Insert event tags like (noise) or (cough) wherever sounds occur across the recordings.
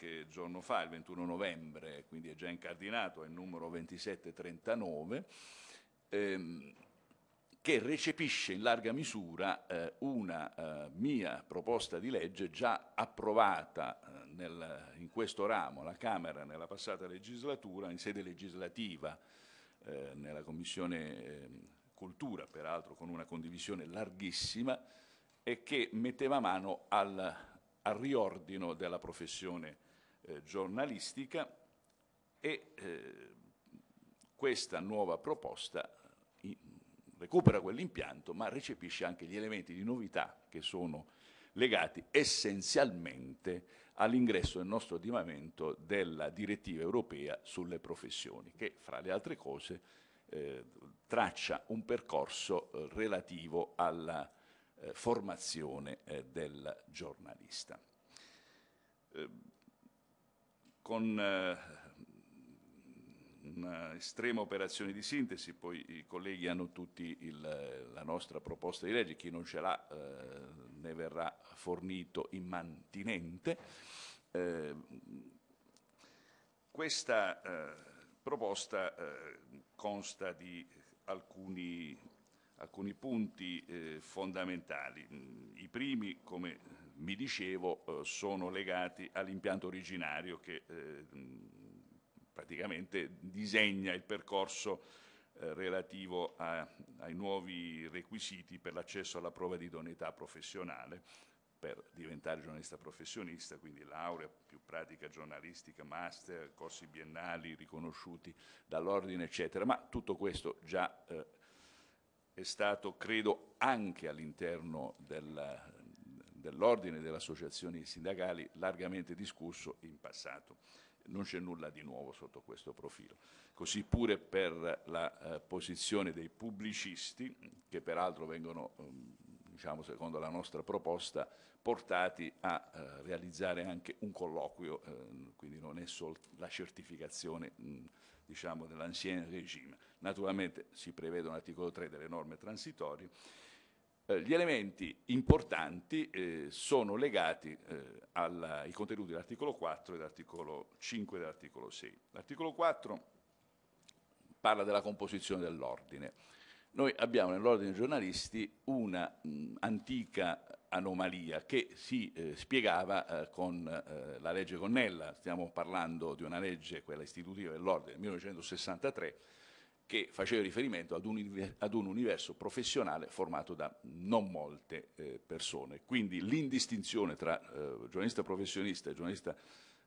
qualche giorno fa, il 21 novembre, quindi è già incardinato, è il numero 2739, ehm, che recepisce in larga misura eh, una eh, mia proposta di legge già approvata eh, nel, in questo ramo, la Camera, nella passata legislatura, in sede legislativa, eh, nella Commissione ehm, Cultura, peraltro con una condivisione larghissima, e che metteva mano al, al riordino della professione eh, giornalistica e eh, questa nuova proposta eh, in, recupera quell'impianto ma recepisce anche gli elementi di novità che sono legati essenzialmente all'ingresso nel nostro ordinamento della direttiva europea sulle professioni che fra le altre cose eh, traccia un percorso eh, relativo alla eh, formazione eh, del giornalista. Ehm, con eh, un'estrema operazione di sintesi, poi i colleghi hanno tutti il, la nostra proposta di legge, chi non ce l'ha eh, ne verrà fornito immantinente. Eh, questa eh, proposta eh, consta di alcuni, alcuni punti eh, fondamentali. I primi, come mi dicevo, eh, sono legati all'impianto originario che eh, praticamente disegna il percorso eh, relativo a, ai nuovi requisiti per l'accesso alla prova di idoneità professionale per diventare giornalista professionista, quindi laurea più pratica giornalistica, master, corsi biennali riconosciuti dall'ordine, eccetera. Ma tutto questo già eh, è stato, credo, anche all'interno del dell'ordine e delle associazioni sindacali largamente discusso in passato. Non c'è nulla di nuovo sotto questo profilo. Così pure per la eh, posizione dei pubblicisti, che peraltro vengono, ehm, diciamo, secondo la nostra proposta, portati a eh, realizzare anche un colloquio, eh, quindi non è solo la certificazione mh, diciamo, dell'ancien regime. Naturalmente si prevede un articolo 3 delle norme transitorie eh, gli elementi importanti eh, sono legati eh, alla, ai contenuti dell'articolo 4 e dell'articolo 5 e dell'articolo 6. L'articolo 4 parla della composizione dell'ordine. Noi abbiamo nell'ordine dei giornalisti un'antica anomalia che si eh, spiegava eh, con eh, la legge Connella, stiamo parlando di una legge, quella istitutiva dell'ordine del 1963, che faceva riferimento ad un, ad un universo professionale formato da non molte eh, persone. Quindi l'indistinzione tra eh, giornalista professionista e giornalista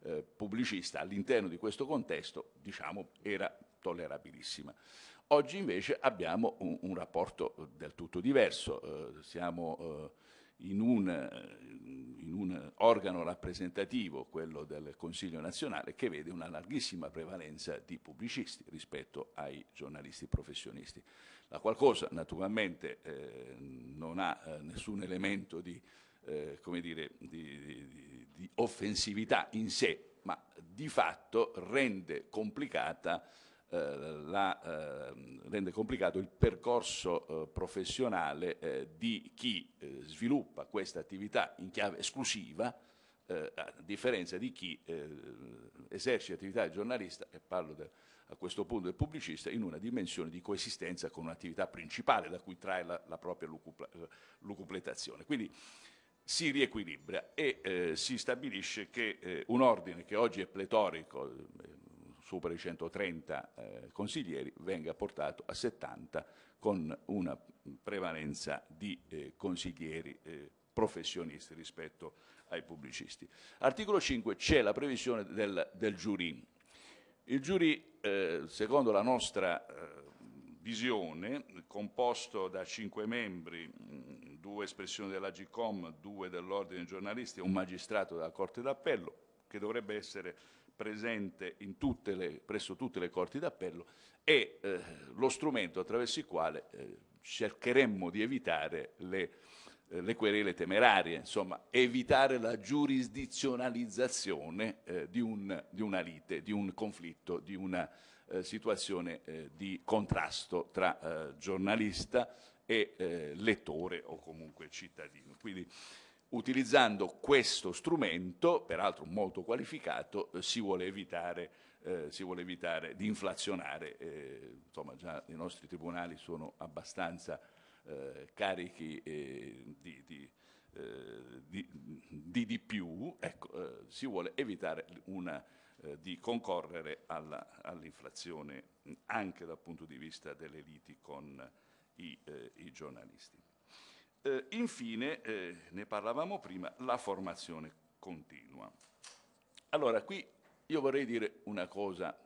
eh, pubblicista all'interno di questo contesto, diciamo, era tollerabilissima. Oggi invece abbiamo un, un rapporto del tutto diverso, eh, siamo eh, in un, eh, in un, organo rappresentativo, quello del Consiglio nazionale, che vede una larghissima prevalenza di pubblicisti rispetto ai giornalisti professionisti. La qualcosa naturalmente eh, non ha eh, nessun elemento di, eh, dire, di, di, di offensività in sé, ma di fatto rende complicata eh, la, eh, rende complicato il percorso eh, professionale di chi sviluppa questa attività in chiave esclusiva a differenza di chi esercita attività di giornalista, e parlo del, a questo punto del pubblicista, in una dimensione di coesistenza con un'attività principale da cui trae la, la propria lucupletazione. Quindi si riequilibra e eh, si stabilisce che eh, un ordine che oggi è pletorico, eh, supera i 130 eh, consiglieri, venga portato a 70 con una prevalenza di eh, consiglieri eh, professionisti rispetto ai pubblicisti. Articolo 5 c'è la previsione del, del giurì. Il giurì, eh, secondo la nostra eh, visione, composto da cinque membri, mh, mm, due espressioni dell'Agicom, due dell'Ordine dei giornalisti e un magistrato della Corte d'Appello, che dovrebbe essere presente tutte le, presso tutte le corti d'appello e eh, lo strumento attraverso il quale eh, cercheremmo di evitare le, eh, le, querele temerarie, insomma evitare la giurisdizionalizzazione eh, di, un, di, una lite, di un conflitto, di una eh, situazione eh, di contrasto tra giornalista e lettore o comunque cittadino. Quindi, utilizzando questo strumento, peraltro molto qualificato, eh, si vuole evitare, eh, si vuole evitare di inflazionare, eh, insomma già i nostri tribunali sono abbastanza eh, carichi eh, di, di, eh, di, di, di più, ecco, si vuole evitare una, di concorrere all'inflazione all anche dal punto di vista delle liti con i, i giornalisti. Eh, infine, eh, ne parlavamo prima, la formazione continua. Allora, qui io vorrei dire una cosa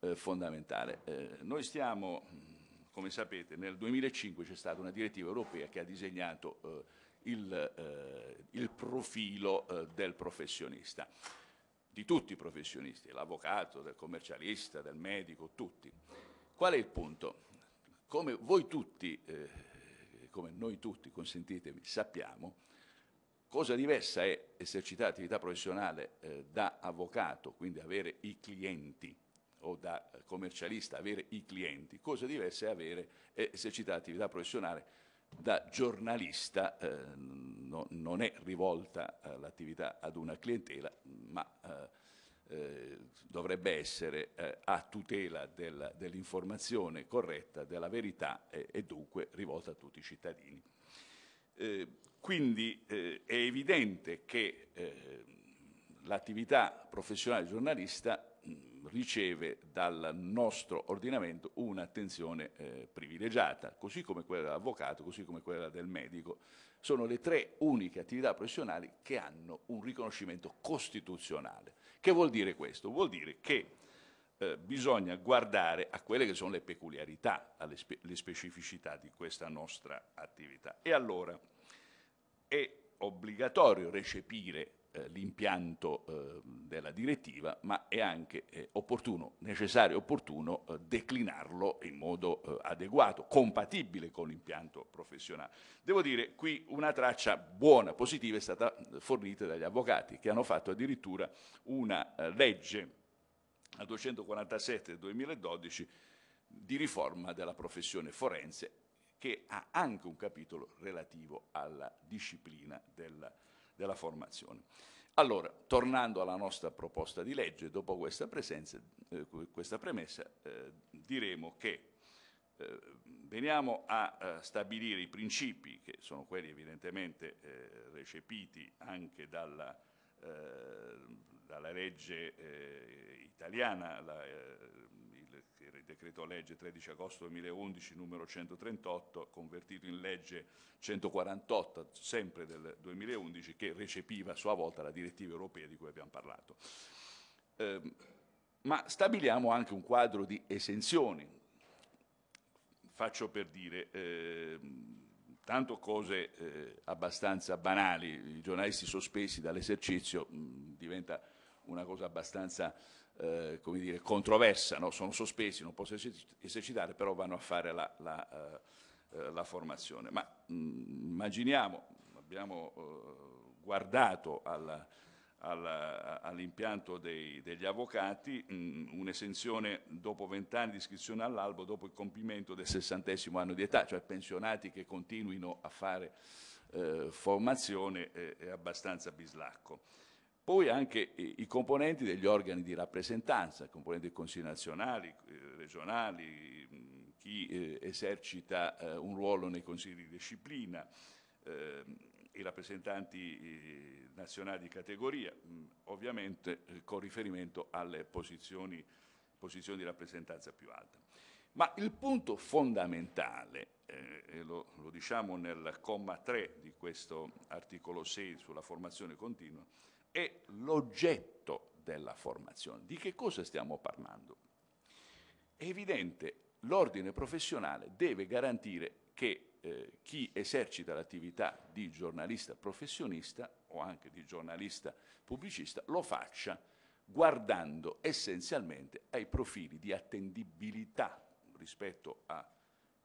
eh, fondamentale. Eh, noi stiamo, mm, come sapete, nel 2005 c'è stata una direttiva europea che ha disegnato eh, il, eh, il, profilo del professionista, di tutti i professionisti, l'avvocato, del commercialista, del medico, tutti. Qual è il punto? Come voi tutti come noi tutti, consentitemi, sappiamo, cosa diversa è esercitare attività professionale eh, da avvocato, quindi avere i clienti, o da commercialista avere i clienti, cosa diversa è avere eh, esercitare attività professionale da giornalista, eh, no, non è rivolta eh, l'attività ad una clientela, ma eh, eh, dovrebbe essere eh, a tutela del, dell'informazione corretta, della verità eh, e dunque rivolta a tutti i cittadini. Eh, quindi eh, è evidente che l'attività professionale giornalista mh, riceve dal nostro ordinamento un'attenzione privilegiata, così come quella dell'avvocato, così come quella del medico. Sono le tre uniche attività professionali che hanno un riconoscimento costituzionale che vuol dire questo? Vuol dire che eh, bisogna guardare a quelle che sono le peculiarità, alle spe- le specificità di questa nostra attività. E allora è obbligatorio recepire eh, l'impianto eh, della direttiva, ma è anche opportuno, necessario e opportuno eh, declinarlo in modo adeguato, compatibile con l'impianto professionale. Devo dire, qui una traccia buona, positiva è stata fornita dagli avvocati che hanno fatto addirittura una legge, la 247 del 2012, di riforma della professione forense che ha anche un capitolo relativo alla disciplina della professione della formazione. Allora, tornando alla nostra proposta di legge, dopo questa, presenza, eh, questa premessa eh, diremo che eh, veniamo a, a eh, stabilire i principi, che sono quelli evidentemente eh, recepiti anche dalla eh, dalla legge eh, italiana, la, eh, il decreto legge 13 agosto 2011 numero 138 convertito in legge 148 sempre del 2011 che recepiva a sua volta la direttiva europea di cui abbiamo parlato. Eh, ma stabiliamo anche un quadro di esenzioni. Faccio per dire, eh, tanto cose eh, abbastanza banali, i giornalisti sospesi dall'esercizio mh, mm, diventa una cosa abbastanza eh, come dire, controversa, no? sono sospesi, non possono esercitare, però vanno a fare la, la, eh, eh la formazione. Ma mh, mm, immaginiamo, abbiamo eh, guardato alla, all'impianto degli avvocati, mm, un'esenzione dopo vent'anni di iscrizione all'albo dopo il compimento del sessantesimo anno di età, cioè pensionati che continuino a fare eh, formazione eh, è abbastanza bislacco. Poi anche i componenti degli organi di rappresentanza, componenti dei consigli nazionali, eh, regionali, mm, chi eh, esercita eh, un ruolo nei consigli di disciplina, ehm, i rappresentanti nazionali di categoria, mm, ovviamente eh, con riferimento alle posizioni, posizioni di rappresentanza più alta. Ma il punto fondamentale, eh, lo, lo, diciamo nel comma 3 di questo articolo 6 sulla formazione continua, è l'oggetto della formazione. Di che cosa stiamo parlando? È evidente, l'ordine professionale deve garantire che eh, chi esercita l'attività di giornalista professionista o anche di giornalista pubblicista lo faccia guardando essenzialmente ai profili di attendibilità rispetto a,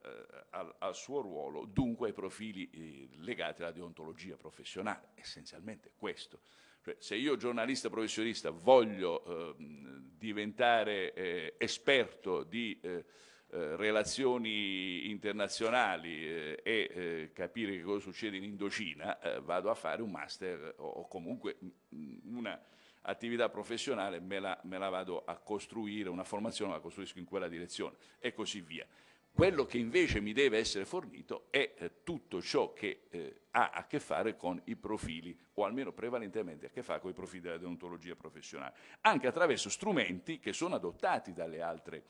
eh, al, al, suo ruolo, dunque ai profili eh, legati alla deontologia professionale, essenzialmente questo. Cioè, se io giornalista professionista voglio ehm, eh, diventare esperto di eh, eh, relazioni internazionali eh, e eh, capire che cosa succede in Indocina, eh, vado a fare un master o, o comunque un'attività professionale me la, me la vado a costruire, una formazione la costruisco in quella direzione e così via. Quello che invece mi deve essere fornito è eh, tutto ciò che eh, ha a che fare con i profili, o almeno prevalentemente a che fare con i profili della deontologia professionale, anche attraverso strumenti che sono adottati dalle altre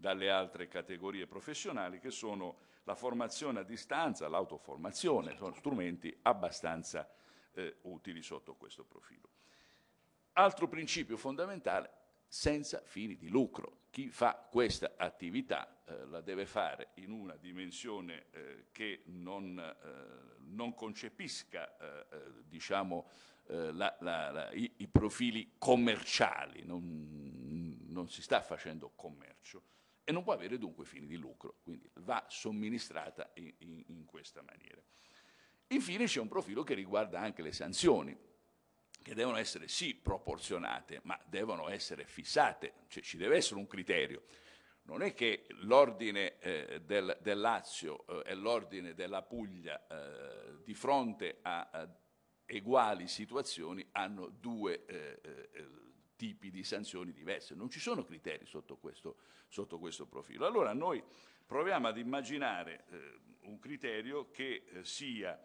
dalle altre categorie professionali che sono la formazione a distanza, l'autoformazione, sono strumenti abbastanza eh, utili sotto questo profilo. Altro principio fondamentale, senza fini di lucro. Chi fa questa attività eh, la deve fare in una dimensione eh, che non, eh, non concepisca eh, eh, diciamo, la, la, la, i, i, profili commerciali, non, non si sta facendo commercio e non può avere dunque fini di lucro, quindi va somministrata in, in, in questa maniera. Infine c'è un profilo che riguarda anche le sanzioni, che devono essere sì proporzionate, ma devono essere fissate, cioè ci deve essere un criterio. Non è che l'ordine eh, del, del, Lazio eh, e l'ordine della Puglia eh, di fronte a, a, uguali situazioni hanno due eh, eh, tipi di sanzioni diverse, non ci sono criteri sotto questo, sotto questo profilo. Allora noi proviamo ad immaginare eh, un criterio che eh, sia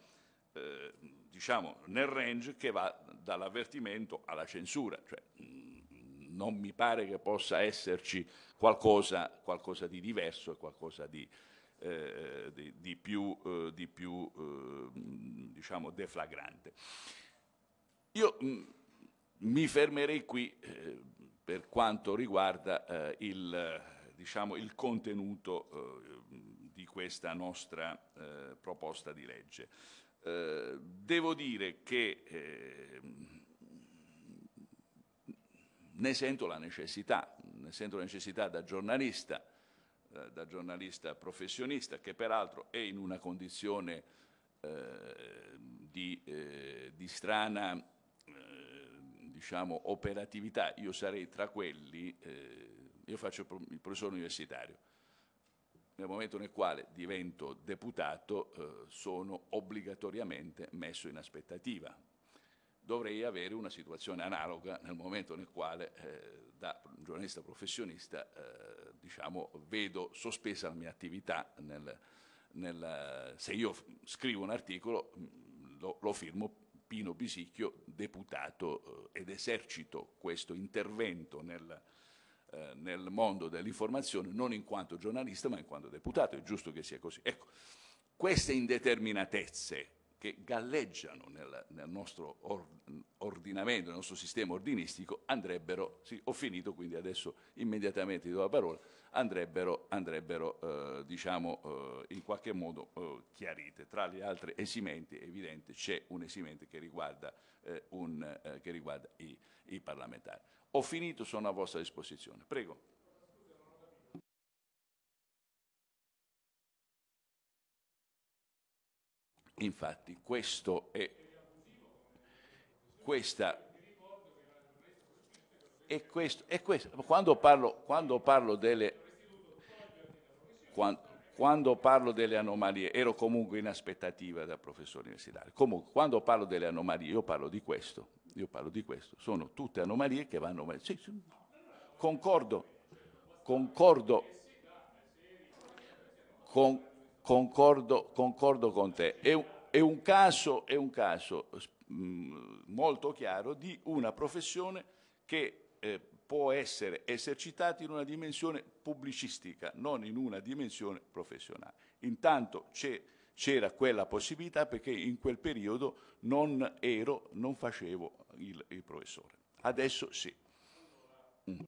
eh, diciamo, nel range che va dall'avvertimento alla censura, cioè, mh, mm, non mi pare che possa esserci qualcosa, qualcosa di diverso e qualcosa di, eh, eh, di, di più, eh, di più diciamo, deflagrante. Io mh, mm, mi fermerei qui eh, per quanto riguarda eh, il, diciamo, il, contenuto eh, di questa nostra eh, proposta di legge. Eh, devo dire che ehm, ne sento la necessità, ne sento la necessità da giornalista, da giornalista professionista, che peraltro è in una condizione eh, di, eh, di, strana diciamo, operatività, io sarei tra quelli, eh, io faccio il professore universitario, nel momento nel quale divento deputato eh, sono obbligatoriamente messo in aspettativa. Dovrei avere una situazione analoga nel momento nel quale eh, da giornalista professionista eh, diciamo, vedo sospesa la mia attività. Nel, nel, se io scrivo un articolo mm, lo, lo firmo Pino Bisicchio, deputato eh, ed esercito questo intervento nel, eh, nel mondo dell'informazione, non in quanto giornalista ma in quanto deputato, è giusto che sia così. Ecco, queste indeterminatezze che galleggiano nel, nel nostro ordinamento, nel nostro sistema ordinistico, andrebbero, sì, ho finito quindi adesso immediatamente ti do la parola, andrebbero, andrebbero eh, diciamo, eh, in qualche modo eh, chiarite. Tra le altre esimenti, è evidente, c'è un esimente che riguarda, eh, un, eh, che riguarda i, i parlamentari. Ho finito, sono a vostra disposizione. Prego. Infatti questo è questa e questo, e questo. Quando, parlo, quando, parlo delle, quando, quando parlo delle anomalie, ero comunque in aspettativa da professore universitario, comunque quando parlo delle anomalie, io parlo di questo, io parlo di questo, sono tutte anomalie che vanno... Sì, sì, concordo, concordo, con, concordo, concordo con te. È, è, un caso, è un caso mh, mm, molto chiaro di una professione che eh, può essere esercitata in una dimensione pubblicistica, non in una dimensione professionale. Intanto c'era quella possibilità perché in quel periodo non ero, non facevo il, il professore. Adesso sì. Mm.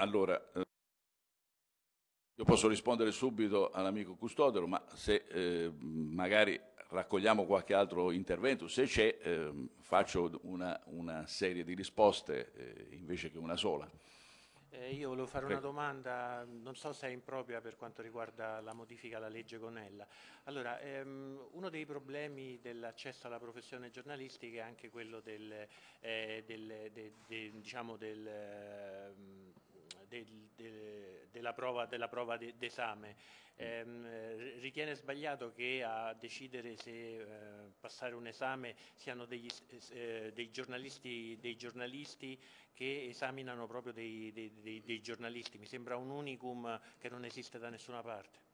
Allora, eh, io posso rispondere subito all'amico Custodero, ma se eh, magari raccogliamo qualche altro intervento, se c'è eh, faccio una, una, serie di risposte eh, invece che una sola. Eh, io volevo fare una domanda, non so se è impropria per quanto riguarda la modifica alla legge Gonella. Allora, ehm, uno dei problemi dell'accesso alla professione giornalistica è anche quello del, eh, del, de, de, diciamo del ehm, del, del, della prova, della prova de, d'esame. Mm. Ehm, ritiene sbagliato che a decidere se eh, passare un esame siano degli, eh, dei, giornalisti, dei, giornalisti, che esaminano proprio dei, dei, dei giornalisti. Mi sembra un unicum che non esiste da nessuna parte.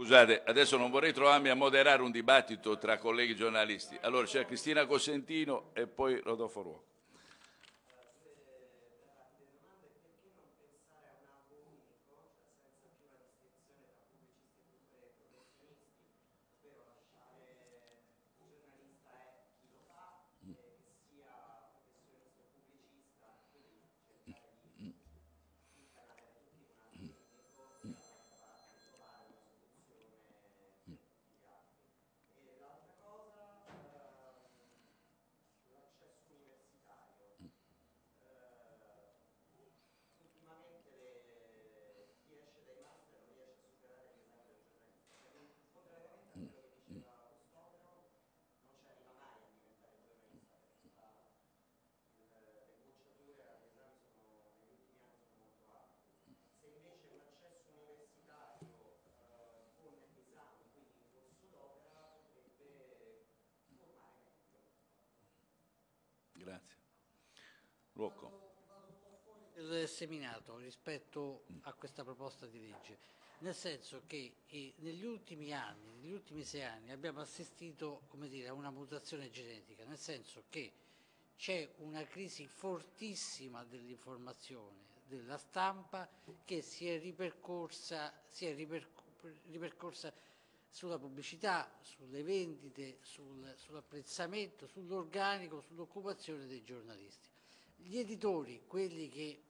Scusate, adesso non vorrei trovarmi a moderare un dibattito tra colleghi giornalisti. Allora c'è Cristina Cosentino e poi Rodolfo Ruoco. Grazie. Luocco. Il seminato rispetto a questa proposta di legge, nel senso che eh, negli ultimi anni, negli ultimi sei anni, abbiamo assistito dire, a una mutazione genetica, nel senso che c'è una crisi fortissima dell'informazione, della stampa che si è ripercorsa, si è ripercorsa sulla pubblicità, sulle vendite, sul, sull'apprezzamento, sull'organico, sull'occupazione dei giornalisti. Gli editori, quelli che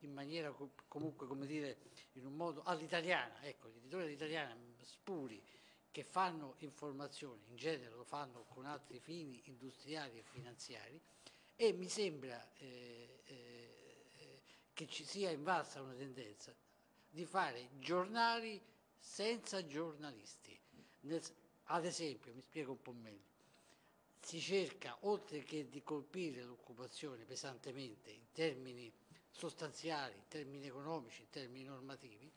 in maniera comunque, come dire, in un modo all'italiana, ecco, gli editori all'italiana, spuri, che fanno informazione, in genere lo fanno con altri fini industriali e finanziari, e mi sembra eh, eh, che ci sia invalsa una tendenza di fare giornali senza giornalisti. ad esempio, mi spiego un po' meglio, si cerca, oltre che di colpire l'occupazione pesantemente in termini sostanziali, in termini economici, in termini normativi,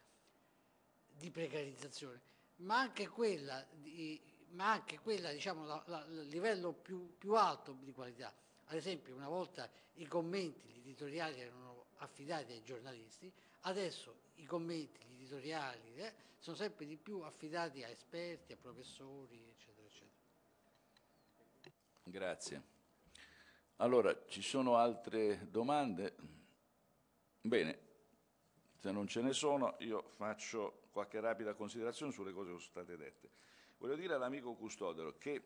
di precarizzazione, ma anche quella, di, ma anche quella diciamo, la, il livello più, più alto di qualità. Ad esempio, una volta i commenti, gli editoriali erano affidati ai giornalisti, adesso i commenti, gli editoriali, eh, sono sempre di più affidati a esperti, a professori, eccetera, eccetera. Grazie. Allora, ci sono altre domande? Bene, se non ce ne sono io faccio qualche rapida considerazione sulle cose che sono state dette. Voglio dire all'amico Custodero che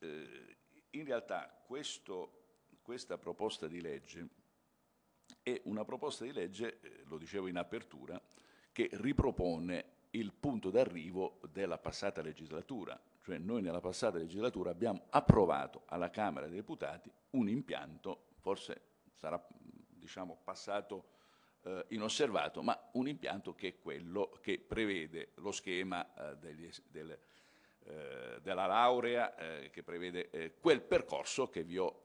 eh, in realtà questo, questa proposta di legge è una proposta di legge, eh, lo dicevo in apertura, che ripropone il punto d'arrivo della passata legislatura, cioè noi nella passata legislatura abbiamo approvato alla Camera dei Deputati un impianto, forse sarà diciamo, passato eh, inosservato, ma un impianto che è quello che prevede lo schema eh, degli, del, eh, della laurea, eh, che prevede eh, quel percorso che vi ho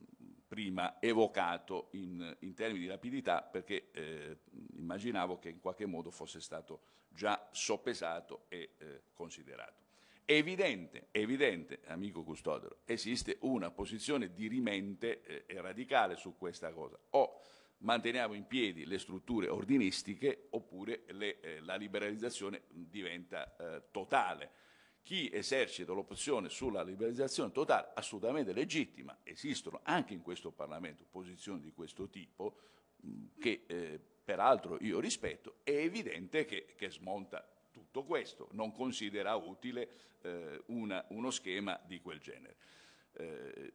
eh, prima evocato in, in termini di rapidità perché eh, immaginavo che in qualche modo fosse stato già soppesato e eh, considerato. È evidente, evidente, amico Custodero, esiste una posizione dirimente eh, e radicale su questa cosa. O manteniamo in piedi le strutture ordinistiche oppure le, eh, la liberalizzazione diventa eh, totale chi esercita l'opzione sulla liberalizzazione totale, assolutamente legittima, esistono anche in questo Parlamento posizioni di questo tipo, mm, che eh, peraltro io rispetto, è evidente che, che, smonta tutto questo, non considera utile eh, una, uno schema di quel genere. Eh,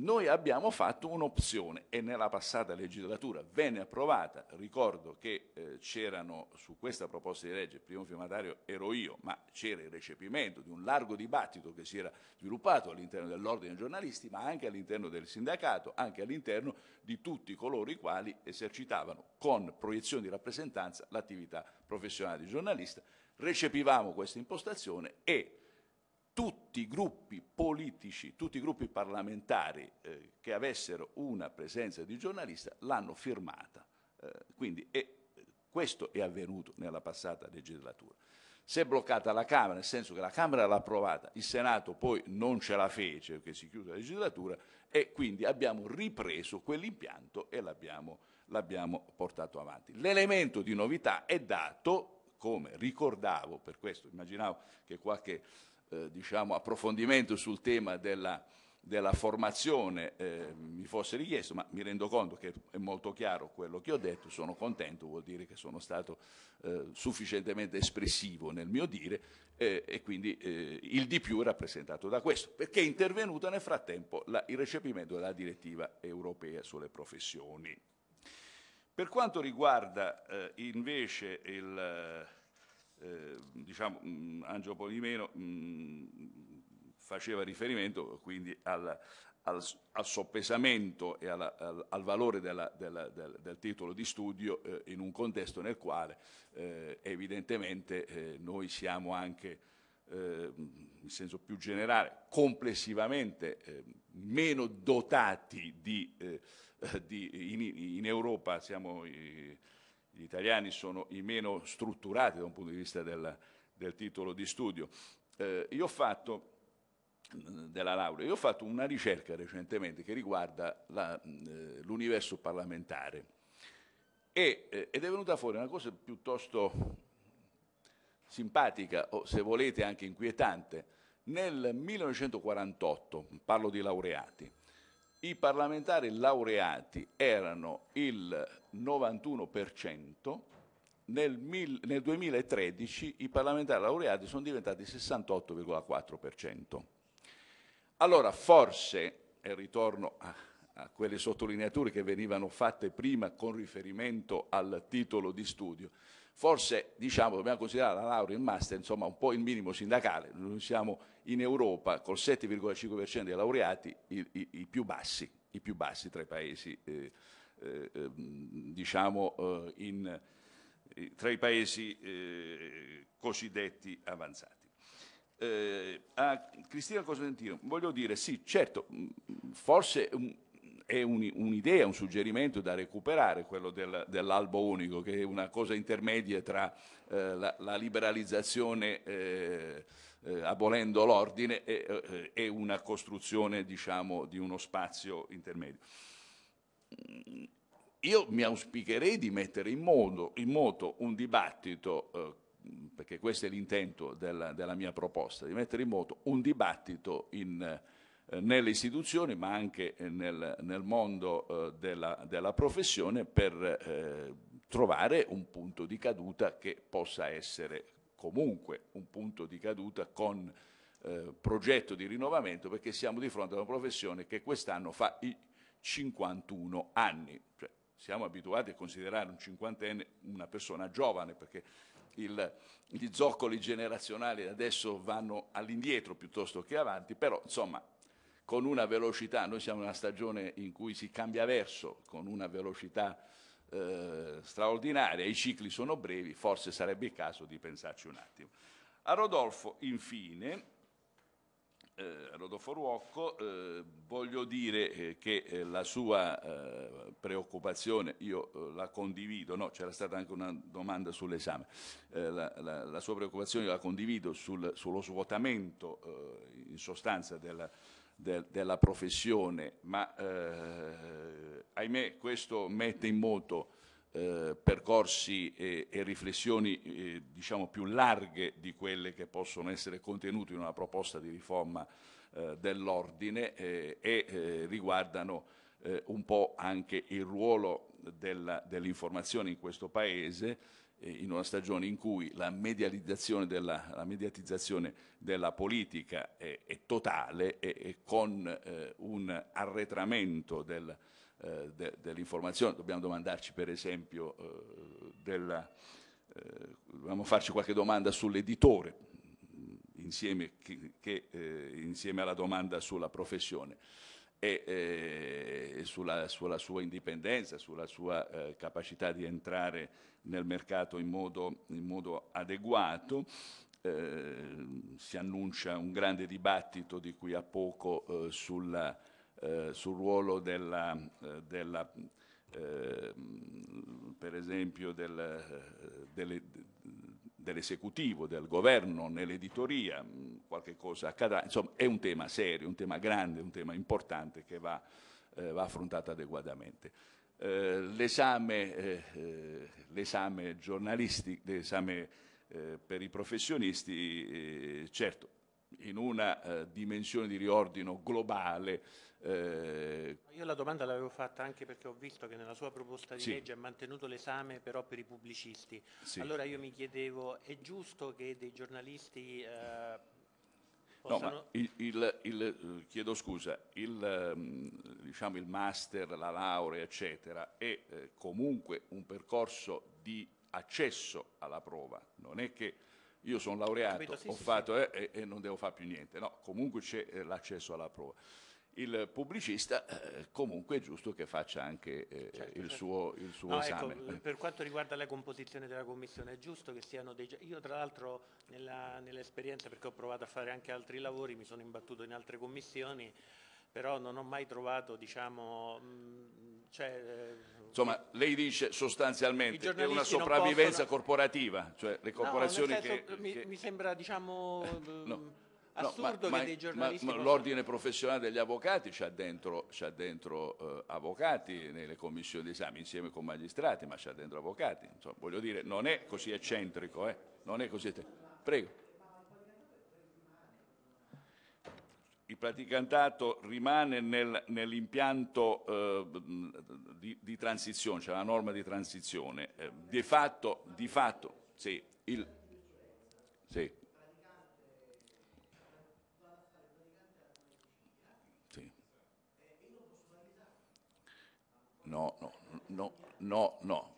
noi abbiamo fatto un'opzione e nella passata legislatura venne approvata, ricordo che eh, c'erano su questa proposta di legge, il primo firmatario ero io, ma c'era il recepimento di un largo dibattito che si era sviluppato all'interno dell'ordine dei giornalisti, ma anche all'interno del sindacato, anche all'interno di tutti coloro i quali esercitavano con proiezione di rappresentanza l'attività professionale di giornalista. Recepivamo questa impostazione e tutti i gruppi politici, tutti i gruppi parlamentari eh, che avessero una presenza di giornalista l'hanno firmata. Eh, quindi è, questo è avvenuto nella passata legislatura. Si è bloccata la Camera, nel senso che la Camera l'ha approvata, il Senato poi non ce la fece perché si chiude la legislatura e quindi abbiamo ripreso quell'impianto e l'abbiamo portato avanti. L'elemento di novità è dato, come ricordavo, per questo immaginavo che qualche eh, diciamo, approfondimento sul tema della, della formazione eh, mi fosse richiesto, ma mi rendo conto che è molto chiaro quello che ho detto, sono contento, vuol dire che sono stato eh, sufficientemente espressivo nel mio dire eh, e quindi eh, il di più è rappresentato da questo, perché è intervenuto nel frattempo la, il recepimento della direttiva europea sulle professioni. Per quanto riguarda eh, invece il eh, diciamo, mh, mm, Angelo Polimeno mh, mm, faceva riferimento quindi al, al, al soppesamento e alla, al, al, valore della, della, del, del, titolo di studio eh, in un contesto nel quale eh, evidentemente eh, noi siamo anche eh, in senso più generale, complessivamente eh, meno dotati di, di in, in, Europa, siamo gli italiani sono i meno strutturati da un punto di vista della, del titolo di studio. Eh, io ho fatto della laurea, io ho fatto una ricerca recentemente che riguarda eh, l'universo parlamentare e, eh, ed è venuta fuori una cosa piuttosto simpatica o se volete anche inquietante. Nel 1948, parlo di laureati, i parlamentari laureati erano il 91%, nel, mil, nel 2013 i parlamentari laureati sono diventati il 68,4%. Allora forse, e ritorno a, a quelle sottolineature che venivano fatte prima con riferimento al titolo di studio, Forse diciamo, dobbiamo considerare la laurea e il master insomma, un po' il minimo sindacale, noi siamo in Europa col 7,5% dei laureati i, i, i, più bassi, i, più bassi, tra i paesi, eh, eh, ehm, diciamo, eh, in, eh, tra i paesi eh, cosiddetti avanzati. Eh, a Cristina Cosentino voglio dire, sì, certo, mm, forse è un'idea, un suggerimento da recuperare, quello del, dell'albo unico, che è una cosa intermedia tra eh, la, la, liberalizzazione eh, eh, abolendo l'ordine e, eh, e una costruzione diciamo, di uno spazio intermedio. Io mi auspicherei di mettere in, modo, in moto un dibattito eh, perché questo è l'intento della, della, mia proposta, di mettere in moto un dibattito in, eh, nelle istituzioni ma anche eh, nel, nel mondo eh, della, della, professione per trovare un punto di caduta che possa essere comunque un punto di caduta con eh, progetto di rinnovamento perché siamo di fronte a una professione che quest'anno fa i 51 anni. Cioè, siamo abituati a considerare un cinquantenne una persona giovane perché il, gli zoccoli generazionali adesso vanno all'indietro piuttosto che avanti, però insomma con una velocità, noi siamo in una stagione in cui si cambia verso con una velocità eh, straordinaria, i cicli sono brevi, forse sarebbe il caso di pensarci un attimo. A Rodolfo, infine, eh, Rodolfo Ruocco, eh, voglio dire eh, che eh, la sua eh, preoccupazione io la condivido, no, c'era stata anche una domanda sull'esame, la, la, la, sua preoccupazione io la condivido sul, sullo svuotamento in sostanza della de, della professione, ma eh, ahimè questo mette in moto eh, percorsi e, e riflessioni eh, diciamo più larghe di quelle che possono essere contenute in una proposta di riforma eh, dell'ordine eh, e eh, riguardano un po' anche il ruolo della, dell'informazione in questo Paese eh, in una stagione in cui la, della, la mediatizzazione della politica è, è totale e, con eh, un arretramento del, eh, de, dell'informazione. Dobbiamo domandarci per esempio, eh, della, eh, dobbiamo farci qualche domanda sull'editore insieme, che, che, eh, insieme alla domanda sulla professione e eh, sulla, sulla, sua indipendenza, sulla sua eh, capacità di entrare nel mercato in modo, in modo adeguato. Eh, si annuncia un grande dibattito di qui a poco eh, sulla, eh, sul ruolo della, eh, della per esempio del, delle, dell'esecutivo, del governo, nell'editoria, mm, qualche cosa accadrà, insomma è un tema serio, un tema grande, un tema importante che va, eh, va affrontato adeguatamente. Eh, l'esame, eh, eh l'esame, giornalistico, l'esame eh, per i professionisti, eh, certo, in una dimensione di riordino globale eh, Io la domanda l'avevo fatta anche perché ho visto che nella sua proposta di sì. legge ha mantenuto l'esame però per i pubblicisti. Sì. Allora io mi chiedevo, è giusto che dei giornalisti... Eh, possano... No, il, il, il, chiedo scusa, il, mm, diciamo, il master, la laurea, eccetera, è eh, comunque un percorso di accesso alla prova. Non è che io sono laureato, capito, sì, ho fatto eh, e non devo fare più niente. No, comunque c'è eh, l'accesso alla prova il pubblicista eh, comunque è giusto che faccia anche eh, certo, il, certo. Suo, il, Suo, no, ecco, esame. Ecco, per quanto riguarda la composizione della commissione è giusto che siano dei... Io tra l'altro nella, nell'esperienza, perché ho provato a fare anche altri lavori, mi sono imbattuto in altre commissioni, però non ho mai trovato, diciamo... Mm, cioè, eh, Insomma, lei dice sostanzialmente che è una sopravvivenza possono... corporativa, cioè le corporazioni no, senso, che, mi, che... mi, sembra, diciamo... (laughs) no mm, assurdo no, ma, che dei giornalisti... Ma, ma l'ordine professionale degli avvocati c'ha dentro, c'ha dentro eh, avvocati nelle commissioni d'esame, insieme con magistrati, ma c'ha dentro avvocati. Insomma, voglio dire, non è così eccentrico, eh? non è così eccentrico. Prego. il praticantato rimane nel, nell'impianto eh, di, di, transizione, cioè la norma di transizione. Eh, di fatto, di fatto, sì, il, sì. no, no, no, no, no.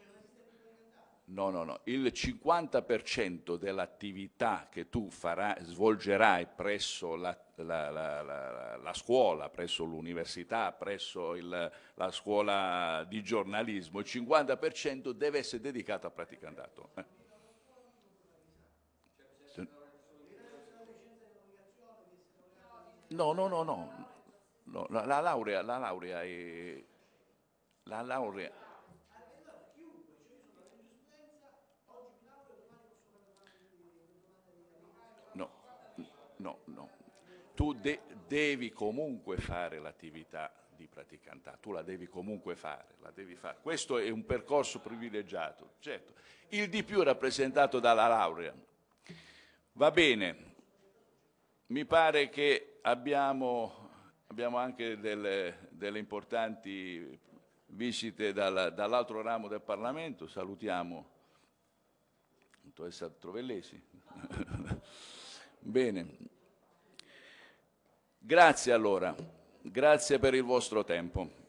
No, no, no. Il 50% dell'attività che tu farai, svolgerai presso la, la, la, la scuola, presso l'università, presso il, la scuola di giornalismo, il 50% deve essere dedicato a praticantato. Eh. No, no, no, no. no la, laurea, la laurea è la laurea. No, no, no. Tu de devi comunque fare l'attività di praticantà, tu la devi comunque fare, la devi fare. Questo è un percorso privilegiato, certo. Il di più è rappresentato dalla laurea. Va bene, mi pare che abbiamo, abbiamo anche delle, delle importanti visite dal, dall'altro ramo del Parlamento, salutiamo dottoressa Trovellesi. (laughs) Bene, grazie allora, grazie per il vostro tempo.